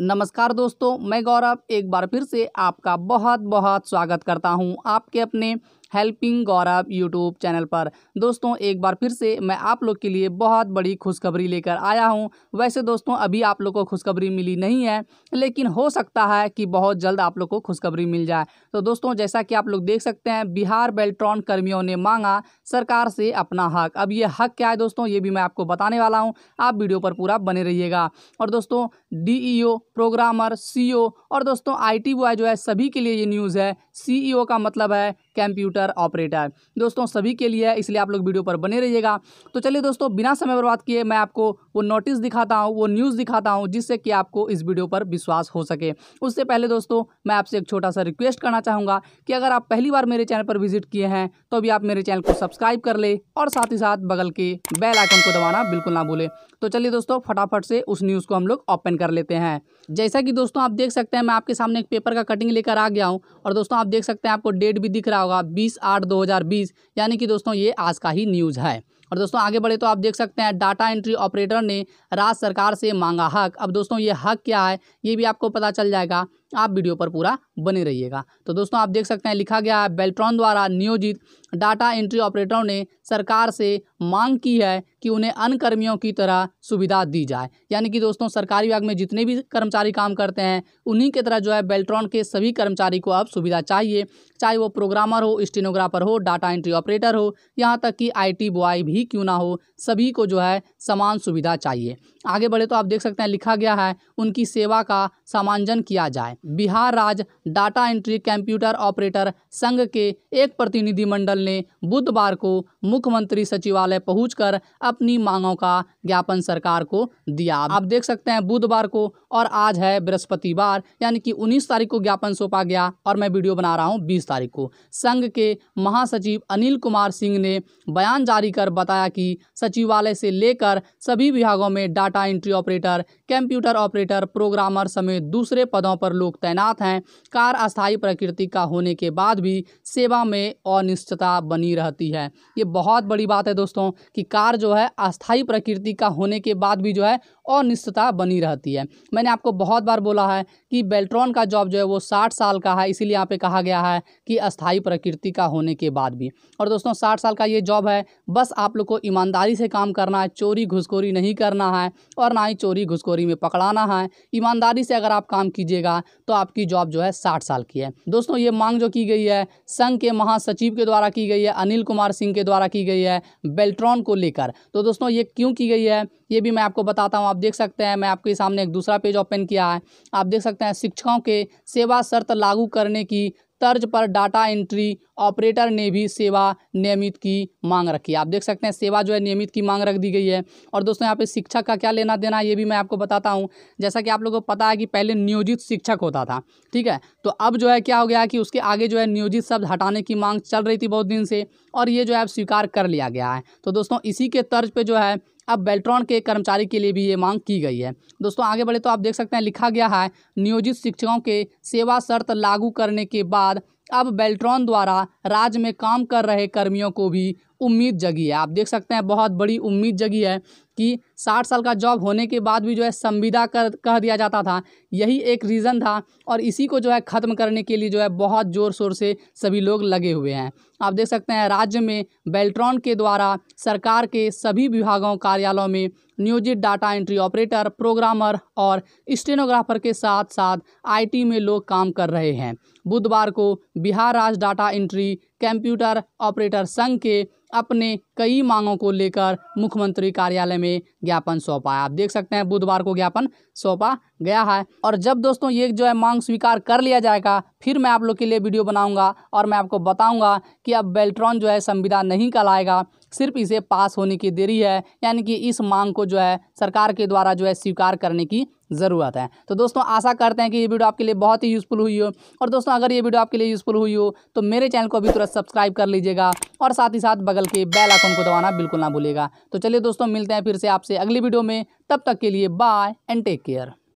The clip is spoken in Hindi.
नमस्कार दोस्तों मैं गौरव एक बार फिर से आपका बहुत बहुत स्वागत करता हूं आपके अपने हेल्पिंग गौरव यूट्यूब चैनल पर दोस्तों एक बार फिर से मैं आप लोग के लिए बहुत बड़ी खुशखबरी लेकर आया हूँ वैसे दोस्तों अभी आप लोग को खुशखबरी मिली नहीं है लेकिन हो सकता है कि बहुत जल्द आप लोग को खुशखबरी मिल जाए तो दोस्तों जैसा कि आप लोग देख सकते हैं बिहार बेल्ट्रॉन कर्मियों ने मांगा सरकार से अपना हक अब ये हक क्या है दोस्तों ये भी मैं आपको बताने वाला हूँ आप वीडियो पर पूरा बने रहिएगा और दोस्तों डी प्रोग्रामर सी और दोस्तों आई बॉय जो है सभी के लिए ये न्यूज़ है सी e का मतलब है कंप्यूटर ऑपरेटर दोस्तों सभी के लिए है इसलिए आप लोग वीडियो पर बने रहिएगा तो चलिए दोस्तों बिना समय बर्बाद किए मैं आपको वो नोटिस दिखाता हूँ वो न्यूज़ दिखाता हूँ जिससे कि आपको इस वीडियो पर विश्वास हो सके उससे पहले दोस्तों मैं आपसे एक छोटा सा रिक्वेस्ट करना चाहूँगा कि अगर आप पहली बार मेरे चैनल पर विजिट किए हैं तो अभी आप मेरे चैनल को सब्सक्राइब कर ले और साथ ही साथ बगल के बेल आइकन को दबाना बिल्कुल ना भूलें तो चलिए दोस्तों फटाफट से उस न्यूज़ को हम लोग ओपन कर लेते हैं जैसा कि दोस्तों आप देख सकते हैं मैं आपके सामने एक पेपर का कटिंग लेकर आ गया हूँ और दोस्तों आप देख सकते हैं आपको डेट भी दिख रहा होगा बीस आठ दो हज़ार बीस यानी कि दोस्तों ये आज का ही न्यूज़ है और दोस्तों आगे बढ़े तो आप देख सकते हैं डाटा एंट्री ऑपरेटर ने राज्य सरकार से मांगा हक अब दोस्तों ये हक क्या है ये भी आपको पता चल जाएगा आप वीडियो पर पूरा बने रहिएगा तो दोस्तों आप देख सकते हैं लिखा गया है बेल्ट्रॉन द्वारा नियोजित डाटा एंट्री ऑपरेटरों ने सरकार से मांग की है कि उन्हें अन्य कर्मियों की तरह सुविधा दी जाए यानी कि दोस्तों सरकारी विभाग में जितने भी कर्मचारी काम करते हैं उन्हीं की तरह जो है बेल्ट्रॉन के सभी कर्मचारी को अब सुविधा चाहिए चाहे वो प्रोग्रामर हो स्टेनोग्राफर हो डाटा एंट्री ऑपरेटर हो यहाँ तक कि टी बॉय भी क्यों ना हो सभी को जो है समान सुविधा चाहिए आगे बढ़े तो आप देख सकते हैं लिखा गया है उनकी सेवा का सामांजन किया जाए बिहार राज्य डाटा एंट्री कंप्यूटर ऑपरेटर संघ के एक प्रतिनिधिमंडल ने बुधवार को मुख्यमंत्री सचिवालय पहुंचकर अपनी मांगों का ज्ञापन सरकार को दिया आप देख सकते हैं बुधवार को और आज है बृहस्पतिवार यानी कि 19 तारीख को ज्ञापन सौंपा गया और मैं वीडियो बना रहा हूँ बीस तारीख को संघ के महासचिव अनिल कुमार सिंह ने बयान जारी कर बताया कि सचिवालय से लेकर सभी विभागों में data entry operator computer operator programmer समेत दूसरे पदों पर लोग लोग तैनात हैं कार अस्थायी प्रकृति का होने के बाद भी सेवा में अनिश्चितता बनी रहती है ये बहुत बड़ी बात है दोस्तों कि कार जो है अस्थायी प्रकृति का होने के बाद भी जो है अनिश्चितता बनी रहती है मैंने आपको बहुत बार बोला है कि बेल्ट्रॉन का जॉब जो है वो साठ साल का है इसीलिए यहाँ पर कहा गया है कि अस्थायी प्रकृति का होने के बाद भी और दोस्तों साठ साल का ये जॉब है बस आप लोग को ईमानदारी से काम करना है चोरी घुसखोरी नहीं करना है और ना ही चोरी घुसखोरी में पकड़ाना है ईमानदारी से अगर आप काम कीजिएगा तो आपकी जॉब जो है साठ साल की है दोस्तों ये मांग जो की गई है संघ के महासचिव के द्वारा की गई है अनिल कुमार सिंह के द्वारा की गई है बेल्ट्रॉन को लेकर तो दोस्तों ये क्यों की गई है ये भी मैं आपको बताता हूँ आप देख सकते हैं मैं आपके सामने एक दूसरा पेज ओपन किया है आप देख सकते हैं शिक्षकों के सेवा शर्त लागू करने की तर्ज पर डाटा एंट्री ऑपरेटर ने भी सेवा नियमित की मांग रखी है आप देख सकते हैं सेवा जो है नियमित की मांग रख दी गई है और दोस्तों यहाँ पे शिक्षक का क्या लेना देना ये भी मैं आपको बताता हूँ जैसा कि आप लोगों को पता है कि पहले नियोजित शिक्षक होता था ठीक है तो अब जो है क्या हो गया कि उसके आगे जो है नियोजित शब्द हटाने की मांग चल रही थी बहुत दिन से और ये जो है अब स्वीकार कर लिया गया है तो दोस्तों इसी के तर्ज पर जो है अब बेल्ट्रॉन के कर्मचारी के लिए भी ये मांग की गई है दोस्तों आगे बढ़े तो आप देख सकते हैं लिखा गया है नियोजित शिक्षकों के सेवा शर्त लागू करने के बाद अब बेल्ट्रॉन द्वारा राज्य में काम कर रहे कर्मियों को भी उम्मीद जगी है आप देख सकते हैं बहुत बड़ी उम्मीद जगी है कि 60 साल का जॉब होने के बाद भी जो है संविदा कर कह दिया जाता था यही एक रीज़न था और इसी को जो है ख़त्म करने के लिए जो है बहुत ज़ोर शोर से सभी लोग लगे हुए हैं आप देख सकते हैं राज्य में बेल्ट्रॉन के द्वारा सरकार के सभी विभागों कार्यालयों में नियोजित डाटा एंट्री ऑपरेटर प्रोग्रामर और स्टेनोग्राफर के साथ साथ आई में लोग काम कर रहे हैं बुधवार को बिहार राज्य डाटा एंट्री कंप्यूटर ऑपरेटर संघ के अपने कई मांगों को लेकर मुख्यमंत्री कार्यालय में ज्ञापन सौंपा है आप देख सकते हैं बुधवार को ज्ञापन सौंपा गया है और जब दोस्तों ये जो है मांग स्वीकार कर लिया जाएगा फिर मैं आप लोग के लिए वीडियो बनाऊंगा और मैं आपको बताऊंगा कि अब बेल्ट्रॉन जो है संविदा नहीं कहलाएगा सिर्फ इसे पास होने की देरी है यानी कि इस मांग को जो है सरकार के द्वारा जो है स्वीकार करने की ज़रूरत है तो दोस्तों आशा करते हैं कि ये वीडियो आपके लिए बहुत ही यूज़फुल हुई हो और दोस्तों अगर ये वीडियो आपके लिए यूज़फुल हुई हो तो मेरे चैनल को भी तुरंत सब्सक्राइब कर लीजिएगा और साथ ही साथ बगल के बेल आइकन को दबाना बिल्कुल ना भूलेगा तो चलिए दोस्तों मिलते हैं फिर से आपसे अगली वीडियो में तब तक के लिए बाय एंड टेक केयर